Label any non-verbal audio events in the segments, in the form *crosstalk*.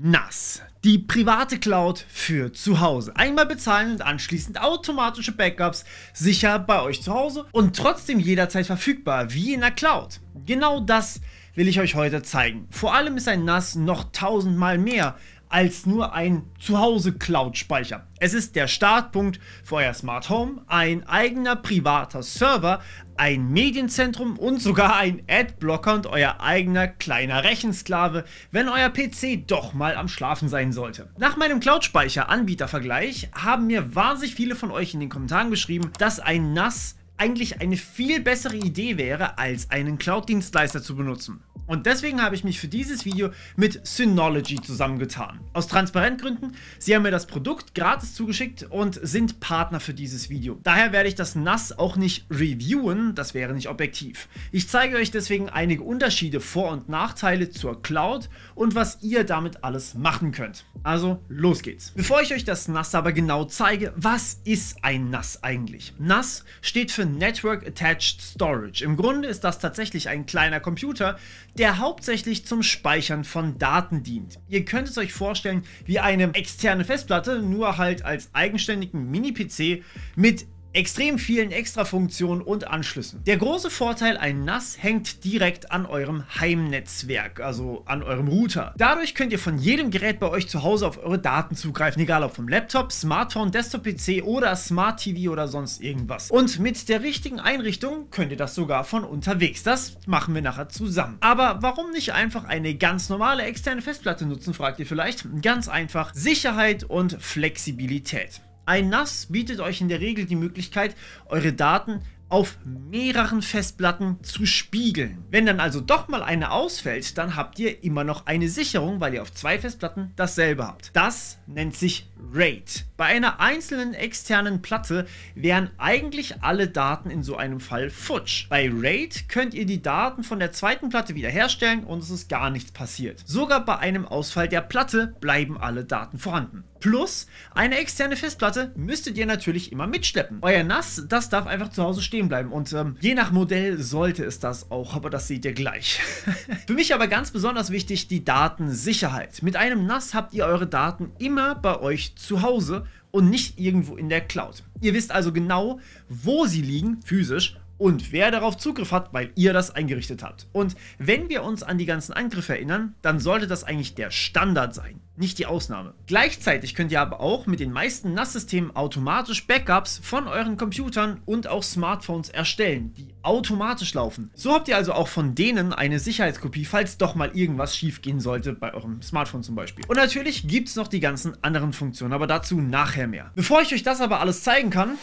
NAS, die private Cloud für zu Hause. Einmal bezahlen und anschließend automatische Backups sicher bei euch zu Hause und trotzdem jederzeit verfügbar, wie in der Cloud. Genau das will ich euch heute zeigen. Vor allem ist ein NAS noch tausendmal mehr als nur ein Zuhause-Cloud-Speicher. Es ist der Startpunkt für euer Smart Home, ein eigener privater Server, ein Medienzentrum und sogar ein Adblocker und euer eigener kleiner Rechensklave, wenn euer PC doch mal am Schlafen sein sollte. Nach meinem Cloud-Speicher-Anbieter-Vergleich haben mir wahnsinnig viele von euch in den Kommentaren geschrieben, dass ein NAS eigentlich eine viel bessere Idee wäre, als einen Cloud-Dienstleister zu benutzen. Und deswegen habe ich mich für dieses Video mit Synology zusammengetan. Aus Transparentgründen, sie haben mir das Produkt gratis zugeschickt und sind Partner für dieses Video. Daher werde ich das NAS auch nicht reviewen, das wäre nicht objektiv. Ich zeige euch deswegen einige Unterschiede, Vor- und Nachteile zur Cloud und was ihr damit alles machen könnt. Also los geht's. Bevor ich euch das NAS aber genau zeige, was ist ein NAS eigentlich? NAS steht für Network Attached Storage. Im Grunde ist das tatsächlich ein kleiner Computer, der hauptsächlich zum Speichern von Daten dient. Ihr könnt es euch vorstellen wie eine externe Festplatte, nur halt als eigenständigen Mini-PC mit extrem vielen Extrafunktionen und Anschlüssen. Der große Vorteil, ein NAS hängt direkt an eurem Heimnetzwerk, also an eurem Router. Dadurch könnt ihr von jedem Gerät bei euch zu Hause auf eure Daten zugreifen, egal ob vom Laptop, Smartphone, Desktop-PC oder Smart TV oder sonst irgendwas. Und mit der richtigen Einrichtung könnt ihr das sogar von unterwegs. Das machen wir nachher zusammen. Aber warum nicht einfach eine ganz normale externe Festplatte nutzen, fragt ihr vielleicht? Ganz einfach, Sicherheit und Flexibilität. Ein NAS bietet euch in der Regel die Möglichkeit, eure Daten auf mehreren Festplatten zu spiegeln. Wenn dann also doch mal eine ausfällt, dann habt ihr immer noch eine Sicherung, weil ihr auf zwei Festplatten dasselbe habt. Das nennt sich RAID. Bei einer einzelnen externen Platte wären eigentlich alle Daten in so einem Fall futsch. Bei RAID könnt ihr die Daten von der zweiten Platte wiederherstellen und es ist gar nichts passiert. Sogar bei einem Ausfall der Platte bleiben alle Daten vorhanden. Plus eine externe Festplatte müsstet ihr natürlich immer mitschleppen. Euer NAS, das darf einfach zu Hause stehen bleiben und ähm, je nach Modell sollte es das auch, aber das seht ihr gleich. *laughs* Für mich aber ganz besonders wichtig die Datensicherheit. Mit einem NAS habt ihr eure Daten immer bei euch zu Hause und nicht irgendwo in der Cloud. Ihr wisst also genau, wo sie liegen, physisch und wer darauf Zugriff hat, weil ihr das eingerichtet habt. Und wenn wir uns an die ganzen Angriffe erinnern, dann sollte das eigentlich der Standard sein, nicht die Ausnahme. Gleichzeitig könnt ihr aber auch mit den meisten NAS-Systemen automatisch Backups von euren Computern und auch Smartphones erstellen, die automatisch laufen. So habt ihr also auch von denen eine Sicherheitskopie, falls doch mal irgendwas schief gehen sollte, bei eurem Smartphone zum Beispiel. Und natürlich gibt es noch die ganzen anderen Funktionen, aber dazu nachher mehr. Bevor ich euch das aber alles zeigen kann,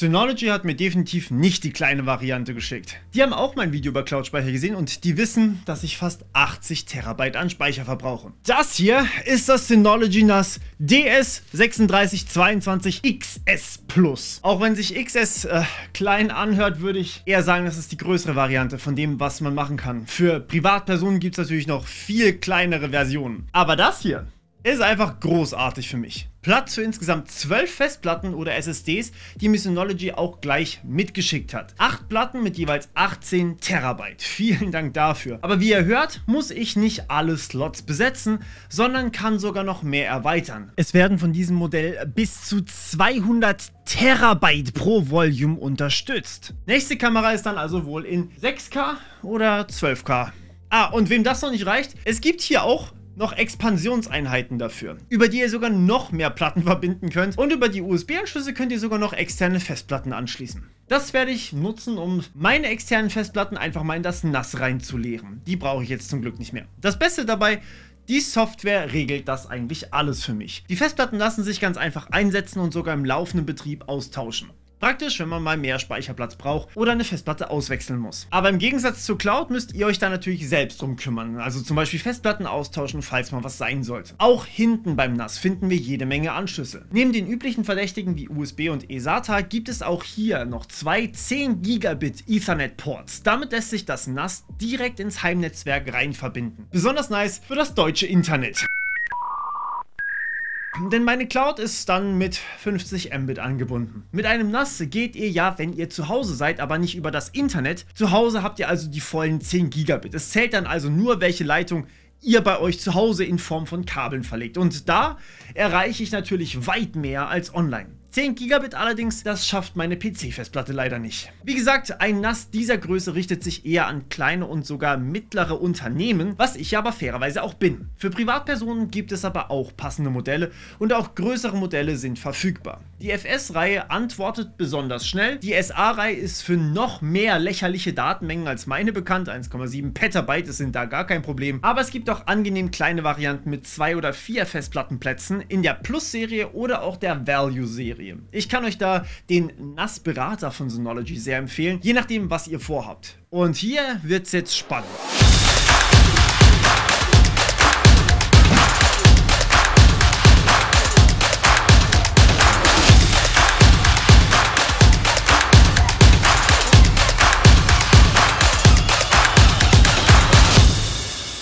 Synology hat mir definitiv nicht die kleine Variante geschickt. Die haben auch mein Video über Cloud-Speicher gesehen und die wissen, dass ich fast 80 Terabyte an Speicher verbrauche. Das hier ist das Synology NAS DS3622XS Plus. Auch wenn sich XS äh, klein anhört, würde ich eher sagen, das ist die größere Variante von dem, was man machen kann. Für Privatpersonen gibt es natürlich noch viel kleinere Versionen. Aber das hier ist einfach großartig für mich. Platz für insgesamt 12 Festplatten oder SSDs, die Missionology auch gleich mitgeschickt hat. 8 Platten mit jeweils 18 Terabyte. Vielen Dank dafür. Aber wie ihr hört, muss ich nicht alle Slots besetzen, sondern kann sogar noch mehr erweitern. Es werden von diesem Modell bis zu 200 Terabyte pro Volume unterstützt. Nächste Kamera ist dann also wohl in 6K oder 12K. Ah, und wem das noch nicht reicht, es gibt hier auch noch Expansionseinheiten dafür, über die ihr sogar noch mehr Platten *laughs* verbinden könnt und über die USB-Anschlüsse könnt ihr sogar noch externe Festplatten anschließen. Das werde ich nutzen, um meine externen Festplatten einfach mal in das NAS reinzuleeren. Die brauche ich jetzt zum Glück nicht mehr. Das Beste dabei, die Software regelt das eigentlich alles für mich. Die Festplatten lassen sich ganz einfach einsetzen und sogar im laufenden Betrieb austauschen. Praktisch, wenn man mal mehr Speicherplatz braucht oder eine Festplatte auswechseln muss. Aber im Gegensatz zur Cloud müsst ihr euch da natürlich selbst drum kümmern. Also zum Beispiel Festplatten austauschen, falls mal was sein sollte. Auch hinten beim NAS finden wir jede Menge Anschlüsse. Neben den üblichen Verdächtigen wie USB und ESATA gibt es auch hier noch zwei 10 Gigabit Ethernet Ports. Damit lässt sich das NAS direkt ins Heimnetzwerk rein verbinden. Besonders nice für das deutsche Internet denn meine Cloud ist dann mit 50 Mbit angebunden. Mit einem NAS geht ihr ja, wenn ihr zu Hause seid, aber nicht über das Internet. Zu Hause habt ihr also die vollen 10 Gigabit. Es zählt dann also nur, welche Leitung ihr bei euch zu Hause in Form von Kabeln verlegt. Und da erreiche ich natürlich weit mehr als online. 10 Gigabit allerdings, das schafft meine PC-Festplatte leider nicht. Wie gesagt, ein NAS dieser Größe richtet sich eher an kleine und sogar mittlere Unternehmen, was ich aber fairerweise auch bin. Für Privatpersonen gibt es aber auch passende Modelle und auch größere Modelle sind verfügbar. Die FS-Reihe antwortet besonders schnell, die SA-Reihe ist für noch mehr lächerliche Datenmengen als meine bekannt, 1,7 Petabyte sind da gar kein Problem, aber es gibt auch angenehm kleine Varianten mit zwei oder vier Festplattenplätzen in der Plus-Serie oder auch der Value-Serie. Serie. Ich kann euch da den Nassberater von Synology sehr empfehlen, je nachdem, was ihr vorhabt. Und hier wird's jetzt spannend.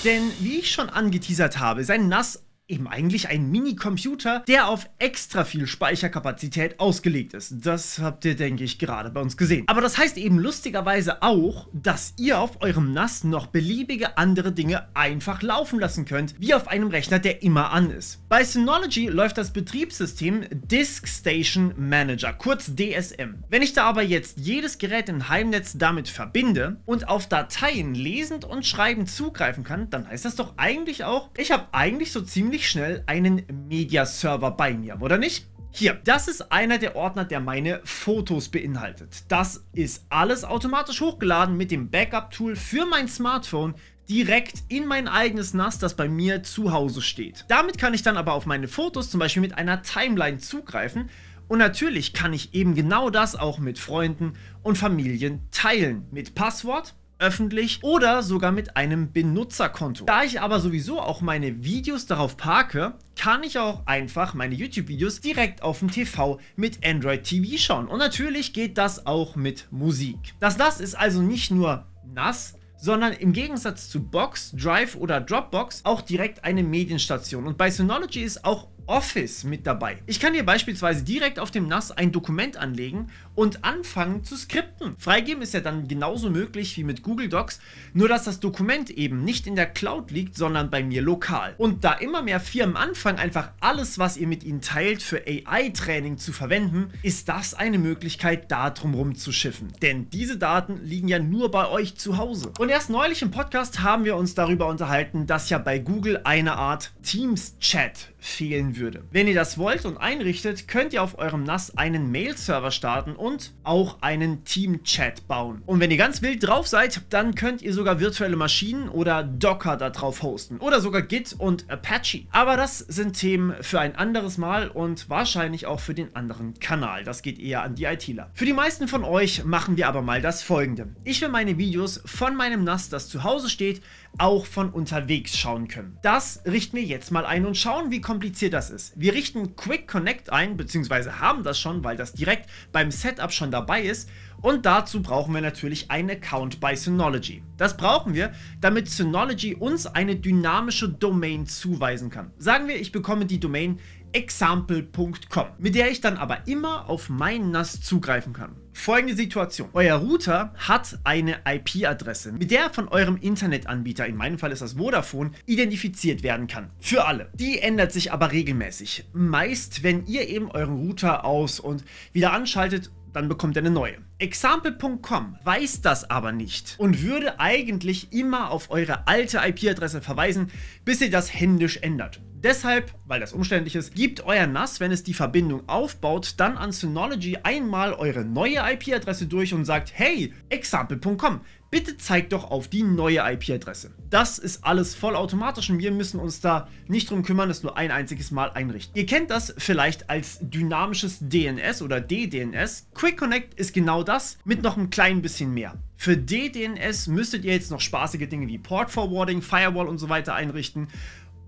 Denn wie ich schon angeteasert habe, sein NAS eben eigentlich ein Minicomputer, der auf extra viel Speicherkapazität ausgelegt ist. Das habt ihr, denke ich, gerade bei uns gesehen. Aber das heißt eben lustigerweise auch, dass ihr auf eurem NAS noch beliebige andere Dinge einfach laufen lassen könnt, wie auf einem Rechner, der immer an ist. Bei Synology läuft das Betriebssystem Disk Station Manager, kurz DSM. Wenn ich da aber jetzt jedes Gerät im Heimnetz damit verbinde und auf Dateien lesend und schreibend zugreifen kann, dann heißt das doch eigentlich auch, ich habe eigentlich so ziemlich ziemlich schnell einen Media-Server bei mir, oder nicht? Hier, das ist einer der Ordner, der meine Fotos beinhaltet. Das ist alles automatisch hochgeladen mit dem Backup-Tool für mein Smartphone, direkt in mein eigenes NAS, das bei mir zu Hause steht. Damit kann ich dann aber auf meine Fotos zum Beispiel mit einer Timeline zugreifen und natürlich kann ich eben genau das auch mit Freunden und Familien teilen. Mit Passwort, öffentlich oder sogar mit einem Benutzerkonto. Da ich aber sowieso auch meine Videos darauf parke, kann ich auch einfach meine YouTube-Videos direkt auf dem TV mit Android TV schauen. Und natürlich geht das auch mit Musik. Das NAS ist also nicht nur NAS, sondern im Gegensatz zu Box, Drive oder Dropbox auch direkt eine Medienstation. Und bei Synology ist auch Office mit dabei. Ich kann hier beispielsweise direkt auf dem NAS ein Dokument anlegen und anfangen zu skripten. Freigeben ist ja dann genauso möglich wie mit Google Docs, nur dass das Dokument eben nicht in der Cloud liegt, sondern bei mir lokal. Und da immer mehr Firmen anfangen, einfach alles, was ihr mit ihnen teilt, für AI-Training zu verwenden, ist das eine Möglichkeit, da drumherum zu schiffen. Denn diese Daten liegen ja nur bei euch zu Hause. Und erst neulich im Podcast haben wir uns darüber unterhalten, dass ja bei Google eine Art Teams-Chat fehlen würde. Wenn ihr das wollt und einrichtet, könnt ihr auf eurem NAS einen Mail-Server starten und auch einen Team-Chat bauen. Und wenn ihr ganz wild drauf seid, dann könnt ihr sogar virtuelle Maschinen oder Docker da drauf hosten oder sogar Git und Apache. Aber das sind Themen für ein anderes Mal und wahrscheinlich auch für den anderen Kanal. Das geht eher an die ITler. Für die meisten von euch machen wir aber mal das folgende. Ich will meine Videos von meinem NAS, das zu Hause steht, auch von unterwegs schauen können. Das richten wir jetzt mal ein und schauen, wie kompliziert das ist. Wir richten Quick Connect ein, beziehungsweise haben das schon, weil das direkt beim Setup schon dabei ist. Und dazu brauchen wir natürlich einen Account bei Synology. Das brauchen wir, damit Synology uns eine dynamische Domain zuweisen kann. Sagen wir, ich bekomme die Domain example.com, mit der ich dann aber immer auf mein NAS zugreifen kann. Folgende Situation. Euer Router hat eine IP-Adresse, mit der von eurem Internetanbieter, in meinem Fall ist das Vodafone, identifiziert werden kann. Für alle. Die ändert sich aber regelmäßig. Meist, wenn ihr eben euren Router aus und wieder anschaltet dann bekommt er eine neue. Example.com weiß das aber nicht und würde eigentlich immer auf eure alte IP-Adresse verweisen, bis ihr das händisch ändert. Deshalb, weil das umständlich ist, gibt euer NAS, wenn es die Verbindung aufbaut, dann an Synology einmal eure neue IP-Adresse durch und sagt, hey, example.com, bitte zeigt doch auf die neue IP-Adresse. Das ist alles vollautomatisch und wir müssen uns da nicht drum kümmern, es nur ein einziges Mal einrichten. Ihr kennt das vielleicht als dynamisches DNS oder DDNS. Quick Connect ist genau das mit noch einem kleinen bisschen mehr. Für DDNS müsstet ihr jetzt noch spaßige Dinge wie Port Forwarding, Firewall und so weiter einrichten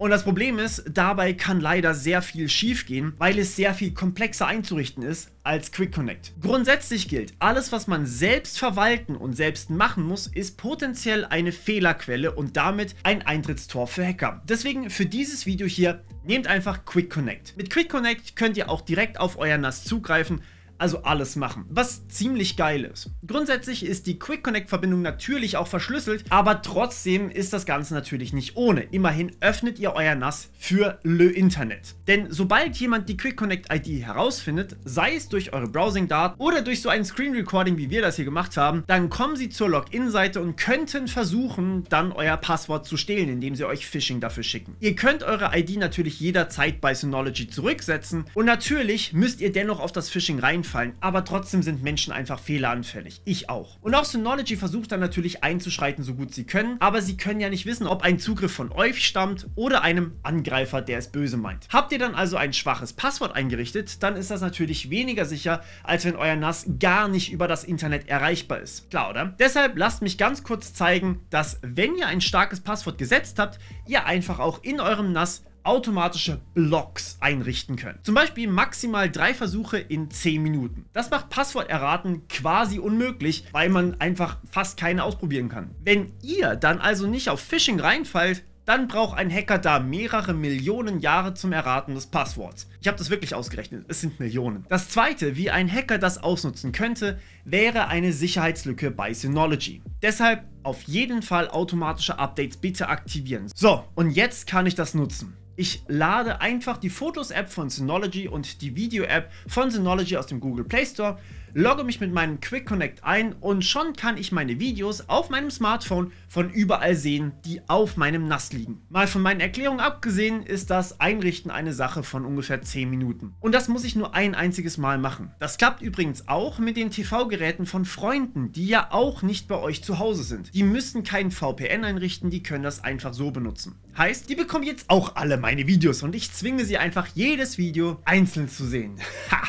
und das Problem ist, dabei kann leider sehr viel schiefgehen, weil es sehr viel komplexer einzurichten ist als Quick Connect. Grundsätzlich gilt, alles was man selbst verwalten und selbst machen muss, ist potenziell eine Fehlerquelle und damit ein Eintrittstor für Hacker. Deswegen für dieses Video hier, nehmt einfach Quick Connect. Mit Quick Connect könnt ihr auch direkt auf euer NAS zugreifen, also alles machen, was ziemlich geil ist. Grundsätzlich ist die Quick Connect Verbindung natürlich auch verschlüsselt, aber trotzdem ist das Ganze natürlich nicht ohne. Immerhin öffnet ihr euer NAS für Le Internet. Denn sobald jemand die Quick Connect ID herausfindet, sei es durch eure Browsing-Daten oder durch so ein Screen Recording, wie wir das hier gemacht haben, dann kommen sie zur Login-Seite und könnten versuchen, dann euer Passwort zu stehlen, indem sie euch Phishing dafür schicken. Ihr könnt eure ID natürlich jederzeit bei Synology zurücksetzen und natürlich müsst ihr dennoch auf das Phishing reinfallen fallen, aber trotzdem sind Menschen einfach fehleranfällig. Ich auch. Und auch Synology versucht dann natürlich einzuschreiten, so gut sie können, aber sie können ja nicht wissen, ob ein Zugriff von euch stammt oder einem Angreifer, der es böse meint. Habt ihr dann also ein schwaches Passwort eingerichtet, dann ist das natürlich weniger sicher, als wenn euer NAS gar nicht über das Internet erreichbar ist. Klar, oder? Deshalb lasst mich ganz kurz zeigen, dass wenn ihr ein starkes Passwort gesetzt habt, ihr einfach auch in eurem NAS automatische Blocks einrichten können. Zum Beispiel maximal drei Versuche in 10 Minuten. Das macht Passworterraten quasi unmöglich, weil man einfach fast keine ausprobieren kann. Wenn ihr dann also nicht auf Phishing reinfallt, dann braucht ein Hacker da mehrere Millionen Jahre zum Erraten des Passworts. Ich habe das wirklich ausgerechnet, es sind Millionen. Das zweite, wie ein Hacker das ausnutzen könnte, wäre eine Sicherheitslücke bei Synology. Deshalb auf jeden Fall automatische Updates bitte aktivieren. So, und jetzt kann ich das nutzen. Ich lade einfach die Fotos-App von Synology und die Video-App von Synology aus dem Google Play Store logge mich mit meinem Quick Connect ein und schon kann ich meine Videos auf meinem Smartphone von überall sehen, die auf meinem NAS liegen. Mal von meinen Erklärungen abgesehen ist das Einrichten eine Sache von ungefähr 10 Minuten. Und das muss ich nur ein einziges Mal machen. Das klappt übrigens auch mit den TV-Geräten von Freunden, die ja auch nicht bei euch zu Hause sind. Die müssen keinen VPN einrichten, die können das einfach so benutzen. Heißt, die bekommen jetzt auch alle meine Videos und ich zwinge sie einfach jedes Video einzeln zu sehen. *laughs* Ha!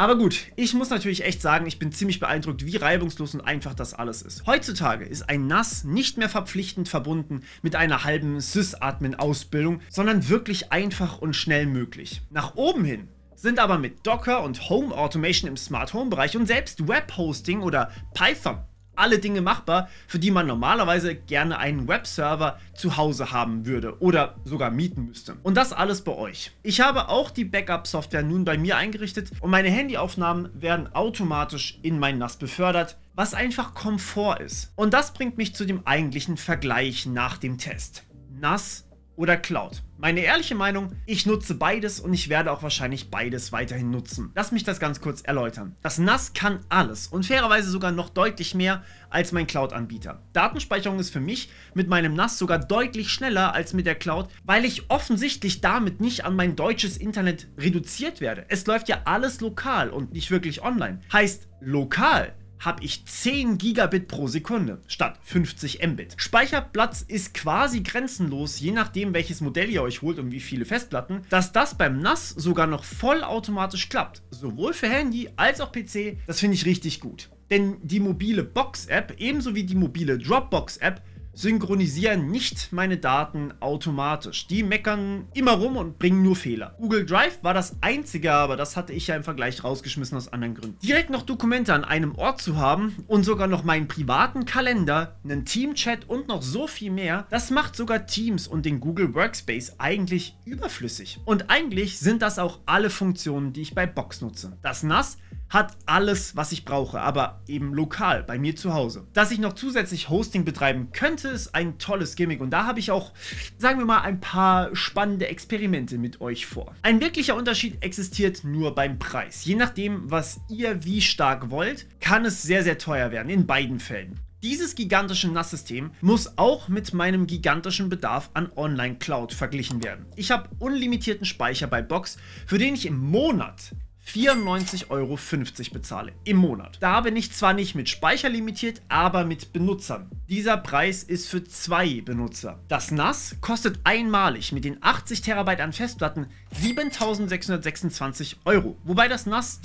Aber gut, ich muss natürlich echt sagen, ich bin ziemlich beeindruckt, wie reibungslos und einfach das alles ist. Heutzutage ist ein NAS nicht mehr verpflichtend verbunden mit einer halben Sys-Admin-Ausbildung, sondern wirklich einfach und schnell möglich. Nach oben hin sind aber mit Docker und Home Automation im Smart Home Bereich und selbst Web Hosting oder Python alle Dinge machbar, für die man normalerweise gerne einen Webserver zu Hause haben würde oder sogar mieten müsste. Und das alles bei euch. Ich habe auch die Backup-Software nun bei mir eingerichtet und meine Handyaufnahmen werden automatisch in mein NAS befördert, was einfach Komfort ist. Und das bringt mich zu dem eigentlichen Vergleich nach dem Test. NAS oder Cloud. Meine ehrliche Meinung, ich nutze beides und ich werde auch wahrscheinlich beides weiterhin nutzen. Lass mich das ganz kurz erläutern. Das NAS kann alles und fairerweise sogar noch deutlich mehr als mein Cloud-Anbieter. Datenspeicherung ist für mich mit meinem NAS sogar deutlich schneller als mit der Cloud, weil ich offensichtlich damit nicht an mein deutsches Internet reduziert werde. Es läuft ja alles lokal und nicht wirklich online. Heißt, lokal habe ich 10 Gigabit pro Sekunde statt 50 Mbit. Speicherplatz ist quasi grenzenlos, je nachdem welches Modell ihr euch holt und wie viele Festplatten, dass das beim NAS sogar noch vollautomatisch klappt. Sowohl für Handy als auch PC, das finde ich richtig gut. Denn die mobile Box-App ebenso wie die mobile Dropbox-App synchronisieren nicht meine Daten automatisch. Die meckern immer rum und bringen nur Fehler. Google Drive war das einzige, aber das hatte ich ja im Vergleich rausgeschmissen aus anderen Gründen. Direkt noch Dokumente an einem Ort zu haben und sogar noch meinen privaten Kalender, einen Teamchat und noch so viel mehr, das macht sogar Teams und den Google Workspace eigentlich überflüssig. Und eigentlich sind das auch alle Funktionen, die ich bei Box nutze. Das NAS hat alles, was ich brauche, aber eben lokal bei mir zu Hause. Dass ich noch zusätzlich Hosting betreiben könnte, ist ein tolles Gimmick und da habe ich auch, sagen wir mal, ein paar spannende Experimente mit euch vor. Ein wirklicher Unterschied existiert nur beim Preis. Je nachdem, was ihr wie stark wollt, kann es sehr, sehr teuer werden, in beiden Fällen. Dieses gigantische NAS-System muss auch mit meinem gigantischen Bedarf an Online-Cloud verglichen werden. Ich habe unlimitierten Speicher bei Box, für den ich im Monat 94,50 Euro bezahle im Monat. Da bin ich zwar nicht mit Speicher limitiert, aber mit Benutzern. Dieser Preis ist für zwei Benutzer. Das NAS kostet einmalig mit den 80 Terabyte an Festplatten 7626 Euro, wobei das NAS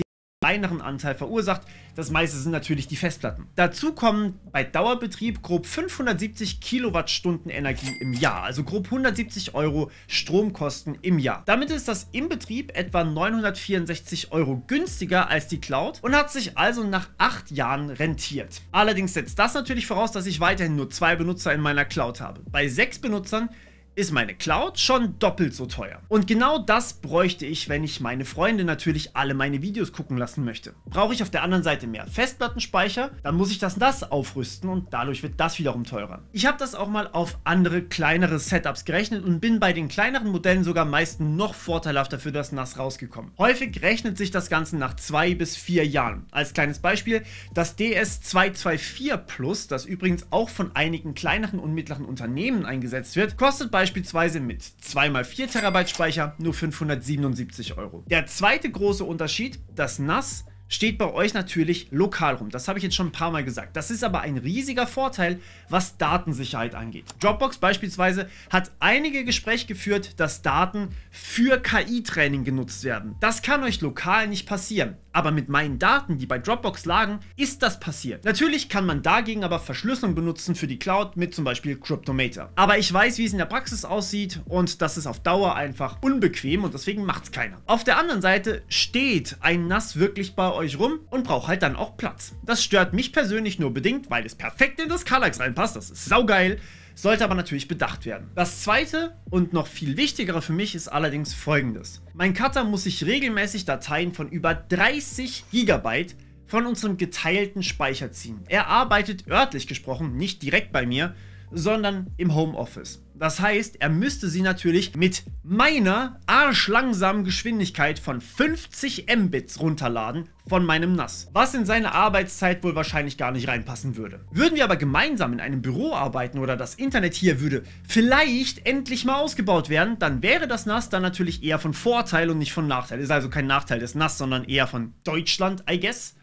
kleineren Anteil verursacht. Das meiste sind natürlich die Festplatten. Dazu kommen bei Dauerbetrieb grob 570 Kilowattstunden Energie im Jahr, also grob 170 Euro Stromkosten im Jahr. Damit ist das im Betrieb etwa 964 Euro günstiger als die Cloud und hat sich also nach acht Jahren rentiert. Allerdings setzt das natürlich voraus, dass ich weiterhin nur zwei Benutzer in meiner Cloud habe. Bei sechs Benutzern ist meine Cloud schon doppelt so teuer. Und genau das bräuchte ich, wenn ich meine Freunde natürlich alle meine Videos gucken lassen möchte. Brauche ich auf der anderen Seite mehr Festplattenspeicher, dann muss ich das NAS aufrüsten und dadurch wird das wiederum teurer. Ich habe das auch mal auf andere kleinere Setups gerechnet und bin bei den kleineren Modellen sogar meist noch vorteilhafter für das NAS rausgekommen. Häufig rechnet sich das Ganze nach zwei bis vier Jahren. Als kleines Beispiel das DS224 Plus, das übrigens auch von einigen kleineren und mittleren Unternehmen eingesetzt wird, kostet bei beispielsweise mit 2x4 Terabyte Speicher nur 577 Euro. Der zweite große Unterschied, das NAS, steht bei euch natürlich lokal rum. Das habe ich jetzt schon ein paar Mal gesagt. Das ist aber ein riesiger Vorteil, was Datensicherheit angeht. Dropbox beispielsweise hat einige Gespräche geführt, dass Daten für KI-Training genutzt werden. Das kann euch lokal nicht passieren aber mit meinen Daten, die bei Dropbox lagen, ist das passiert. Natürlich kann man dagegen aber Verschlüsselung benutzen für die Cloud mit zum Beispiel Cryptomator. Aber ich weiß, wie es in der Praxis aussieht und das ist auf Dauer einfach unbequem und deswegen macht es keiner. Auf der anderen Seite steht ein NAS wirklich bei euch rum und braucht halt dann auch Platz. Das stört mich persönlich nur bedingt, weil es perfekt in das Kallax reinpasst. Das ist saugeil sollte aber natürlich bedacht werden. Das zweite und noch viel wichtigere für mich ist allerdings folgendes. Mein Cutter muss sich regelmäßig Dateien von über 30 GB von unserem geteilten Speicher ziehen. Er arbeitet örtlich gesprochen, nicht direkt bei mir, sondern im Homeoffice. Das heißt, er müsste sie natürlich mit meiner arschlangsamen Geschwindigkeit von 50 Mbits runterladen von meinem NAS, was in seine Arbeitszeit wohl wahrscheinlich gar nicht reinpassen würde. Würden wir aber gemeinsam in einem Büro arbeiten oder das Internet hier würde vielleicht endlich mal ausgebaut werden, dann wäre das NAS dann natürlich eher von Vorteil und nicht von Nachteil. Ist also kein Nachteil des NAS, sondern eher von Deutschland, I guess.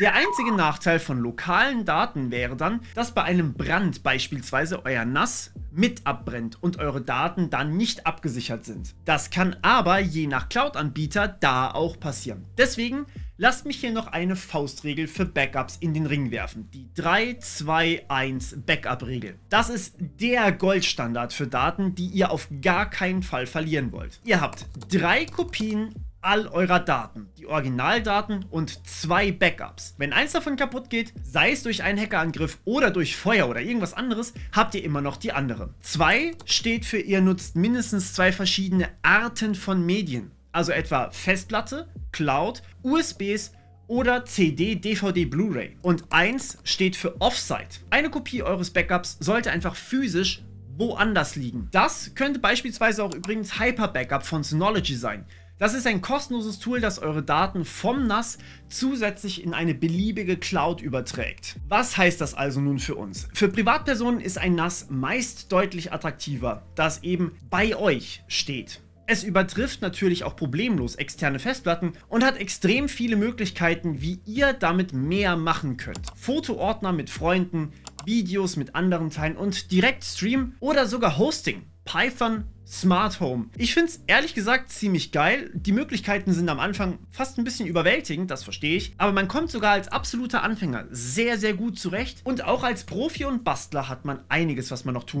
Der einzige Nachteil von lokalen Daten wäre dann, dass bei einem Brand beispielsweise euer NAS mit abbrennt und eure Daten dann nicht abgesichert sind. Das kann aber je nach Cloud-Anbieter da auch passieren. Deswegen lasst mich hier noch eine Faustregel für Backups in den Ring werfen. Die 3-2-1 Backup-Regel. Das ist der Goldstandard für Daten, die ihr auf gar keinen Fall verlieren wollt. Ihr habt drei Kopien all eurer Daten, die Originaldaten und zwei Backups. Wenn eins davon kaputt geht, sei es durch einen Hackerangriff oder durch Feuer oder irgendwas anderes, habt ihr immer noch die anderen. Zwei steht für ihr nutzt mindestens zwei verschiedene Arten von Medien, also etwa Festplatte, Cloud, USBs oder CD, DVD, Blu-ray. Und eins steht für Offsite. Eine Kopie eures Backups sollte einfach physisch woanders liegen. Das könnte beispielsweise auch übrigens Hyper Backup von Synology sein. Das ist ein kostenloses Tool, das eure Daten vom NAS zusätzlich in eine beliebige Cloud überträgt. Was heißt das also nun für uns? Für Privatpersonen ist ein NAS meist deutlich attraktiver, da es eben bei euch steht. Es übertrifft natürlich auch problemlos externe Festplatten und hat extrem viele Möglichkeiten, wie ihr damit mehr machen könnt. Fotoordner mit Freunden, Videos mit anderen Teilen und Direktstream oder sogar Hosting. Python, Smart Home. Ich finde es ehrlich gesagt ziemlich geil. Die Möglichkeiten sind am Anfang fast ein bisschen überwältigend, das verstehe ich. Aber man kommt sogar als absoluter Anfänger sehr, sehr gut zurecht. Und auch als Profi und Bastler hat man einiges, was man noch tun kann.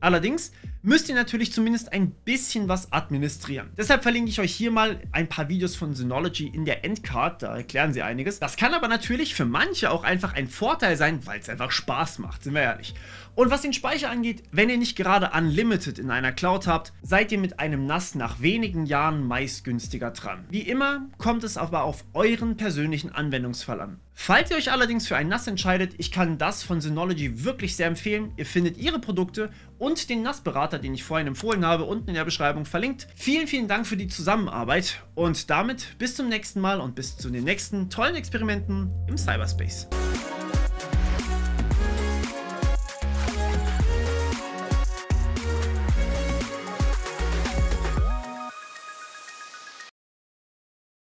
Allerdings müsst ihr natürlich zumindest ein bisschen was administrieren. Deshalb verlinke ich euch hier mal ein paar Videos von Synology in der Endcard, da erklären sie einiges. Das kann aber natürlich für manche auch einfach ein Vorteil sein, weil es einfach Spaß macht, sind wir ehrlich. Und was den Speicher angeht, wenn ihr nicht gerade Unlimited in einer Cloud habt, seid ihr mit einem NAS nach wenigen Jahren meist günstiger dran. Wie immer kommt es aber auf euren persönlichen Anwendungsfall an. Falls ihr euch allerdings für ein NAS entscheidet, ich kann das von Synology wirklich sehr empfehlen. Ihr findet ihre Produkte und den NAS-Berater, den ich vorhin empfohlen habe, unten in der Beschreibung verlinkt. Vielen, vielen Dank für die Zusammenarbeit und damit bis zum nächsten Mal und bis zu den nächsten tollen Experimenten im Cyberspace.